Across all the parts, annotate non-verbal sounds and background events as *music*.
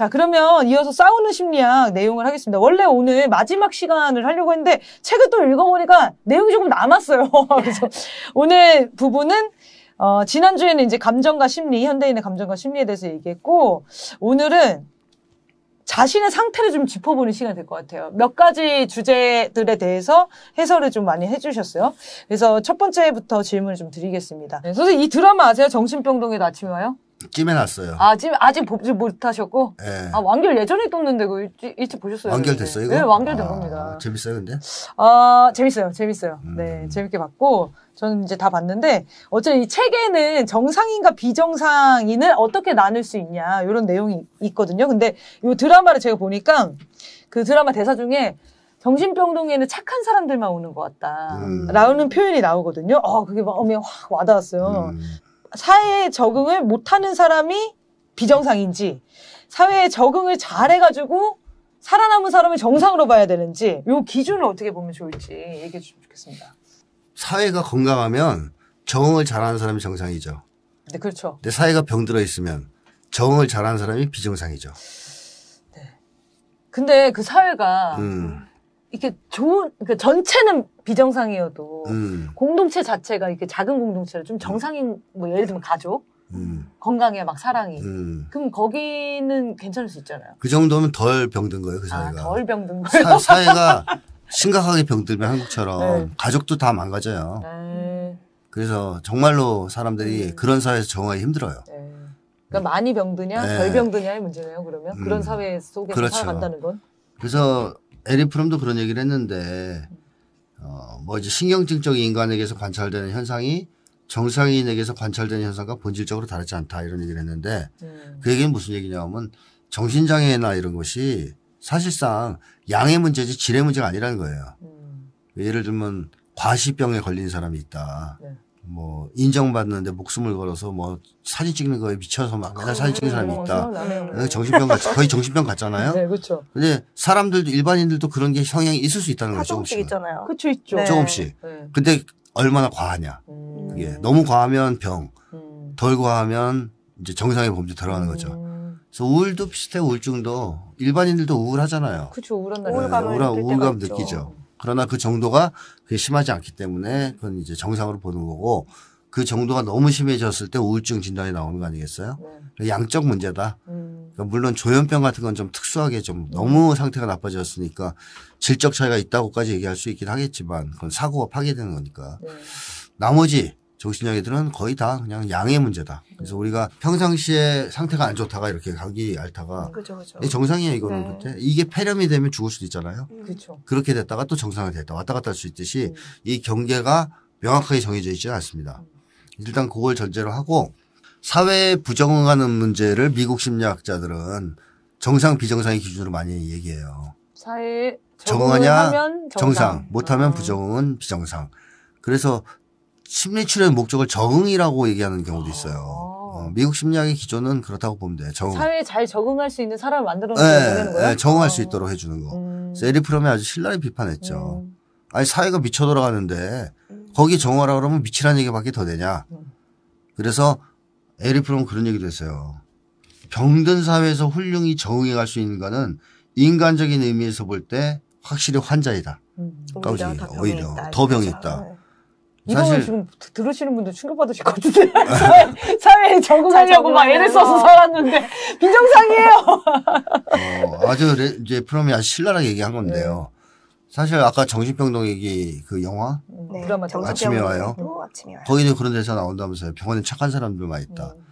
자, 그러면 이어서 싸우는 심리학 내용을 하겠습니다. 원래 오늘 마지막 시간을 하려고 했는데 책을 또 읽어보니까 내용이 조금 남았어요. *laughs* 그래서 오늘 부분은 어, 지난주에는 이제 감정과 심리, 현대인의 감정과 심리에 대해서 얘기했고 오늘은 자신의 상태를 좀 짚어보는 시간이 될 것 같아요. 몇 가지 주제들에 대해서 해설을 좀 많이 해주셨어요. 그래서 첫 번째부터 질문을 좀 드리겠습니다. 네, 선생님, 이 드라마 아세요? 정신병동의 아침에 와요? 찜해놨어요. 아, 찜, 아직 보지 못하셨고? 네. 예. 아, 완결 예전에 떴는데, 그 일찍, 일찍 보셨어요? 완결됐어요, 네, 이거? 네, 완결된 아, 겁니다. 재밌어요, 근데? 아, 재밌어요, 재밌어요. 음. 네, 재밌게 봤고, 저는 이제 다 봤는데, 어쨌든 이 책에는 정상인과 비정상인을 어떻게 나눌 수 있냐, 이런 내용이 있거든요. 근데 이 드라마를 제가 보니까, 그 드라마 대사 중에, 정신병동에는 착한 사람들만 오는 것 같다. 음. 라는 표현이 나오거든요. 어, 그게 마음에 확 와닿았어요. 음. 사회에 적응을 못하는 사람이 비정상인지 사회에 적응을 잘 해가지고 살아남은 사람을 정상으로 봐야 되는지 요 기준을 어떻게 보면 좋을지 얘기해 주시면 좋겠습니다. 사회가 건강하면 적응을 잘하는 사람이 정상이죠. 네, 그렇죠. 근데 사회가 병들어 있으면 적응을 잘하는 사람이 비정상이죠. 네. 근데 그 사회가 음. 이렇게 좋은 그러니까 전체는 비정상이어도 음. 공동체 자체가 이렇게 작은 공동체를 좀 음. 정상인 뭐 예를 들면 가족 음. 건강에 막 사랑이 음. 그럼 거기는 괜찮을 수 있잖아요. 그 정도면 덜 병든 거예요 그 아, 사회가. 아, 덜 병든 거예요. *laughs* 사, 회가 심각하게 병들면 한국처럼 네. 가족도 다 망가져요. 네. 그래서 정말로 사람들이 네. 그런 사회에서 정하기 힘들어요. 네. 그러니까 많이 병드냐 네. 덜 병드냐의 문제네요. 그러면 그런 음. 사회 속에서 그렇죠. 살아간다는 건. 그래서 에리 프럼도 그런 얘기를 했는데 어, 뭐 이제 신경증적인 간에게서 관찰되는 현상이 정상인에게서 관찰되는 현상과 본질적으로 다르지 않다 이런 얘기를 했는데 네. 그 얘기는 무슨 얘기냐면 정신장애나 이런 것이 사실상 양의 문제지 질의 문제가 아니라는 거예요. 음. 예를 들면 과시병에 걸린 사람이 있다. 네. 뭐 인정받는데 목숨을 걸어서 뭐 사진 찍는 거에 미쳐서 막 맨날 사진 찍는 사람이 있다. 어, 어, 정신병 같 거의 정신병 같잖아요. 네, 그렇죠. 근데 사람들도 일반인들도 그런 게 성향이 있을 수 있다는 거죠. 조금씩 있잖아요. 그렇죠, 있죠. 네. 조금씩. 네. 근데 얼마나 과하냐. 음. 그게 너무 과하면 병, 음. 덜 과하면 이제 정상의 범죄 들어가는 음. 거죠. 그래서 우울도 비슷해 우울증도 일반인들도 우울하잖아요. 그렇죠, 우울한 날 네, 우울감 우울감 느끼죠. 그러나 그 정도가 그게 심하지 않기 때문에 그건 이제 정상으로 보는 거고 그 정도가 너무 심해졌을 때 우울증 진단이 나오는 거 아니겠어요? 네. 양적 문제다. 음. 그러니까 물론 조현병 같은 건 좀 특수하게 좀 너무 음. 상태가 나빠졌으니까 질적 차이가 있다고까지 얘기할 수 있긴 하겠지만 그건 사고가 파괴되는 거니까. 네. 나머지 정신장애들은 거의 다 그냥 양의 문제다. 그래서 우리가 평상시에 상태가 안 좋다가 이렇게 감기 앓다가 그죠, 그죠. 정상이에요 이거는 네. 그때 이게 폐렴이 되면 죽을 수도 있잖아요. 음. 그죠. 그렇게 됐다가 또 정상이 됐다 왔다 갔다 할 수 있듯이 음. 이 경계가 명확하게 정해져 있지는 않습니다. 음. 일단 그걸 전제로 하고 사회부정하는 문제를 미국 심리학자들은 정상 비정상의 기준으로 많이 얘기해요. 사회 적응하냐 정상, 정상 못하면 음. 부정은 비정상. 그래서 심리치료의 목적을 적응이라고 얘기하는 경우도 아. 있어요. 어, 미국 심리학의 기조는 그렇다고 보면 돼요. 적응. 사회에 잘 적응할 수 있는 사람을 만들어내는 네, 거예요. 네, 적응할 어. 수 아. 있도록 해주는 거. 음. 에리프롬이 아주 신랄히 비판했죠. 음. 아니 사회가 미쳐 돌아가는데 음. 거기 정화라 그러면 미치란 얘기밖에 더 되냐. 음. 그래서 에리프롬 그런 얘기도 했어요. 병든 사회에서 훌륭히 적응해 갈 수 있는 거는 인간적인 의미에서 볼 때 확실히 환자이다. 음. 오히려, 오히려 더 병이 있다. 더 병이 있다. 사실 지금 들으시는 분들 충격받으실 것 같은데 *laughs* 사회, 사회에 적응하려고 막 애를 써서 살았는데 비정상이에요. *laughs* 어, 아주 레, 이제 프롬이 아주 신랄하게 얘기한 건데요. 네. 사실 아까 정신병동 얘기 그 영화 음, 네. 드라마 아침에 와요. 음, 아침에 와요. 거기는 그런 데서 나온다면서요. 병원에 착한 사람들만 있다. 음.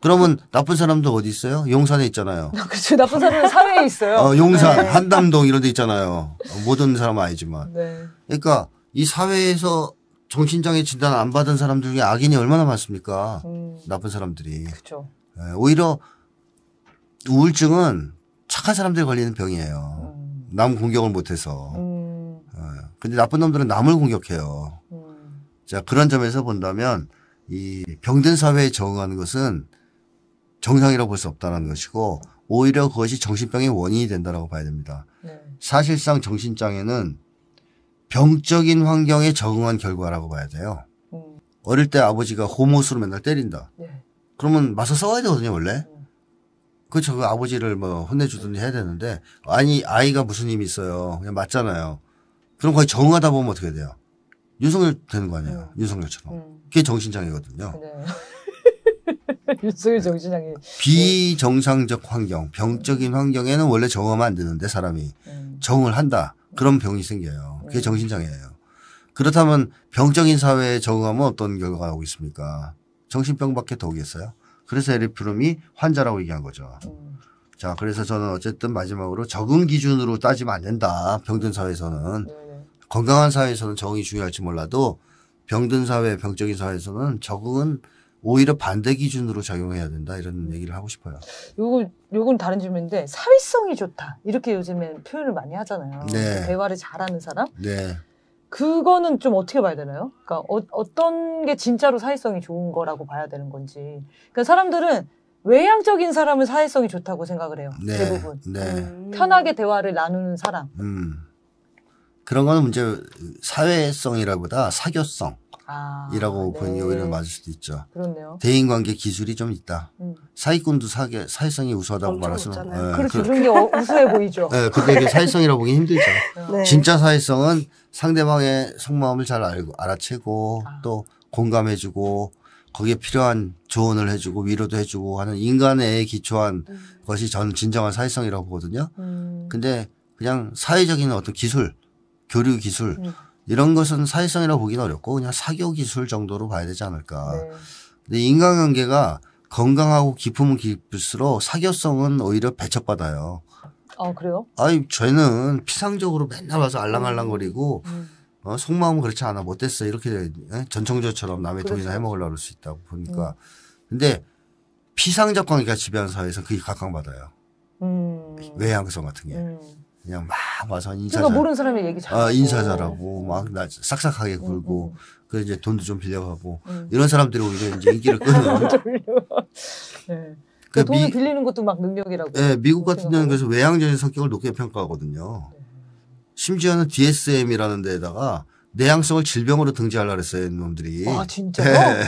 그러면 나쁜 사람도 어디 있어요? 용산에 있잖아요. 아, 그렇죠. 나쁜 사람은 사회에 있어요. 어, 용산, 네. 한남동 이런 데 있잖아요. 모든 사람은 지만 네. 그러니까 이 사회에서 정신장애 진단 안 받은 사람들 중에 악인이 얼마나 많습니까? 음. 나쁜 사람들이. 그렇죠. 네, 오히려 우울증은 착한 사람들이 걸리는 병이에요. 음. 남 공격을 못해서. 음. 네, 근데 나쁜 놈들은 남을 공격해요. 음. 자 그런 점에서 본다면 이 병든 사회에 적응하는 것은 정상이라고 볼 수 없다는 것이고 오히려 그것이 정신병의 원인이 된다라고 봐야 됩니다. 네. 사실상 정신장애는 병적인 환경에 적응한 결과라고 봐야 돼요. 음. 어릴 때 아버지가 호모수로 맨날 때린다. 네. 그러면 맞서 싸워야 되거든요, 원래. 그렇죠. 그 아버지를 뭐 혼내주든지 해야 되는데, 아니, 아이가 무슨 힘이 있어요. 그냥 맞잖아요. 그럼 거의 적응하다 보면 어떻게 돼요? 윤석열 되는 거 아니에요. 음. 윤석열처럼. 음. 그게 정신장애거든요. 네. *laughs* 윤석열 네. 정신장애. 네. 비정상적 환경, 병적인 환경에는 원래 적응하면 안 되는데 사람이 음. 적응을 한다. 그런 병이 생겨요. 그게 정신장애예요. 그렇다면 병적인 사회에 적응하면 어떤 결과가 나오고 있습니까? 정신병밖에 더 오겠어요? 그래서 에리프름이 환자라고 얘기한 거죠. 자, 그래서 저는 어쨌든 마지막으로 적응 기준으로 따지면 안 된다. 병든 사회에서는. 건강한 사회에서는 적응이 중요할지 몰라도 병든 사회, 병적인 사회에서는 적응은 오히려 반대 기준으로 적용해야 된다 이런 음. 얘기를 하고 싶어요. 요건 요건 다른 질문인데 사회성이 좋다 이렇게 요즘엔 표현을 많이 하잖아요. 네. 대화를 잘하는 사람. 네. 그거는 좀 어떻게 봐야 되나요? 그러니까 어, 떤게 진짜로 사회성이 좋은 거라고 봐야 되는 건지. 그러니까 사람들은 외향적인 사람은 사회성이 좋다고 생각을 해요. 네, 대부분 네. 음. 편하게 대화를 나누는 사람. 음. 그런 거는 문제 사회성이라보다 사교성. 아, 이라고 보는 네. 요인을 맞을 수도 있죠. 그렇네요. 대인관계 기술이 좀 있다. 음. 사기꾼도 사기, 사회성이 우수하다고 말할 수는. 네, 그렇죠. 그런 게 어, 우수해 보이죠. 네, 예, 그게 사회성이라고 보기 힘들죠. 네. 네. 진짜 사회성은 상대방의 속마음을 잘 알고 알아채고 아. 또 공감해주고 거기에 필요한 조언을 해주고 위로도 해주고 하는 인간에 기초한 음. 것이 저는 진정한 사회성이라고 보거든요. 음. 근데 그냥 사회적인 어떤 기술, 교류 기술. 음. 이런 것은 사회성이라고 보기는 어렵고 그냥 사교 기술 정도로 봐야 되지 않을까. 네. 근데 인간관계가 건강하고 깊으면 깊을수록 사교성은 오히려 배척받아요. 아 그래요? 아니 죄는 피상적으로 맨날 와서 알랑알랑거리고 음. 음. 어, 속마음은 그렇지 않아 못됐어 이렇게 예? 전청조처럼 남의 그렇죠. 이나 해먹으려고 그럴 수 있다 고 보니까 음. 근데 피상적 관계가 지배하는 사회에서 그게 각광받아요. 음. 외향성 같은 게. 음. 그냥 막 와서 인사. 그러 그러니까 잘, 모르는 사람의 얘기 잘. 아, 인사 잘하고 막나 싹싹하게 굴고 음, 음, 음. 그 이제 돈도 좀 빌려가고 음. 이런 사람들이 오히려 이제 인기를 끄는. *laughs* *laughs* 네. 그 그러니까 돈을 미, 빌리는 것도 막 능력이라고. 네, 미국 같은 데는 그래서 외향적인 성격을 높게 평가하거든요. 네. 심지어는 DSM이라는 데에다가 내향성을 질병으로 등재하려 그랬어요, 놈들이. 아, 진짜요? 네.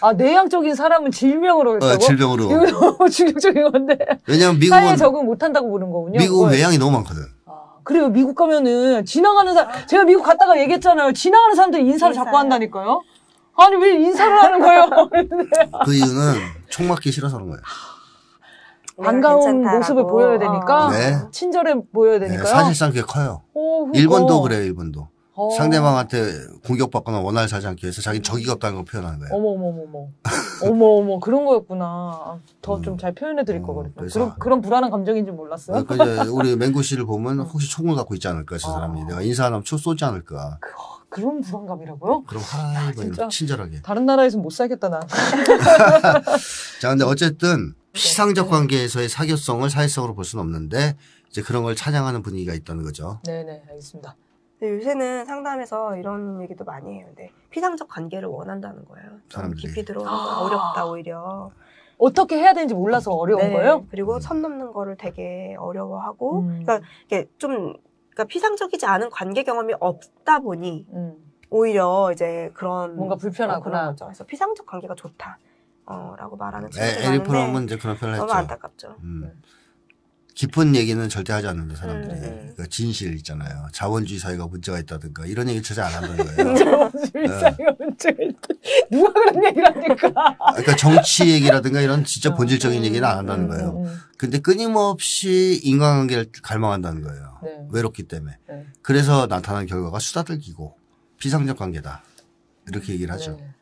아, 내향적인 사람은 질병으로 했다고? 어, 질병으로. 이거 너무 충격적인 건데. 왜냐면 미국은 사회에 적응 못 한다고 보는 거군요. 미국은 그걸. 외향이 너무 많거든. 아, 그래요. 미국 가면은 지나가는 사람 제가 미국 갔다가 얘기했잖아요. 지나가는 사람들 인사를 인사요. 자꾸 한다니까요. 아니 왜 인사를 하는 거예요? *laughs* 그 이유는 총 맞기 싫어서 그런 거예요. 반가운 모습을 보여야 되니까 네. 친절해 보여야 네, 되니까요. 네, 사실상 그게 커요. 오, 어, 일본도 그래요, 일본도. 어. 상대방한테 공격받거나 원활 사지 않기 위해서 자기 적이가 없다는 걸 표현하는 거예요. 어머 어머 어머 어머 어머 그런 거였구나. 아, 더좀잘 음. 표현해 드릴 음, 거 그랬나. 그런 그런 불안한 감정인 줄 몰랐어요. 아, 그러니까 이제 우리 맹구 씨를 보면 혹시 총을 갖고 있지 않을까 저 아. 사람이 아. 내가 인사하면 총 쏘지 않을까. 그, 그런 불안감이라고요? 그럼 하이버 친절하게. 다른 나라에서 못 살겠다 난. *laughs* 자 근데 어쨌든 네. 피상적 네. 관계에서의 사교성을 사회성으로 볼 수는 없는데 이제 그런 걸 찬양하는 분위기가 있다는 거죠. 네네 네, 알겠습니다. 요새는 상담에서 이런 얘기도 많이 해요. 근데 피상적 관계를 원한다는 거예요. 좀 사람들이. 아, 네. 깊이 들어오는 건 아. 어렵다 오히려. 어떻게 해야 되는지 몰라서 어려운 네, 거예요? 그리고 선 넘는 거를 되게 어려워하고, 음. 그러니까 이게 좀 그러니까 피상적이지 않은 관계 경험이 없다 보니 음. 오히려 이제 그런 뭔가 불편하구나. 어, 그런 거죠. 그래서 피상적 관계가 좋다라고 어, 말하는 네, 친구들 에- 많은데 에리 프롬은 이제 그런 편을 너무 안타깝죠. 음. 네. 깊은 얘기는 절대 하지 않는다 사람들이 음. 네. 그니까 진실 있잖아요. 자본주의 사회가 문제가 있다든가 이런 얘기 절대 안 한다는 거예요. *laughs* 자본주의 네. 사회가 문제가 있다. 누가 그런 얘기를 합니까? 그러니까 정치 얘기라든가 이런 진짜 아, 본질적인 네. 얘기는 안 한다는 음, 음, 거예요. 음. 근데 끊임없이 인간관계를 갈망한다는 거예요. 네. 외롭기 때문에. 네. 그래서 나타난 결과가 수다들기고 비상적 관계다. 이렇게 얘기를 하죠.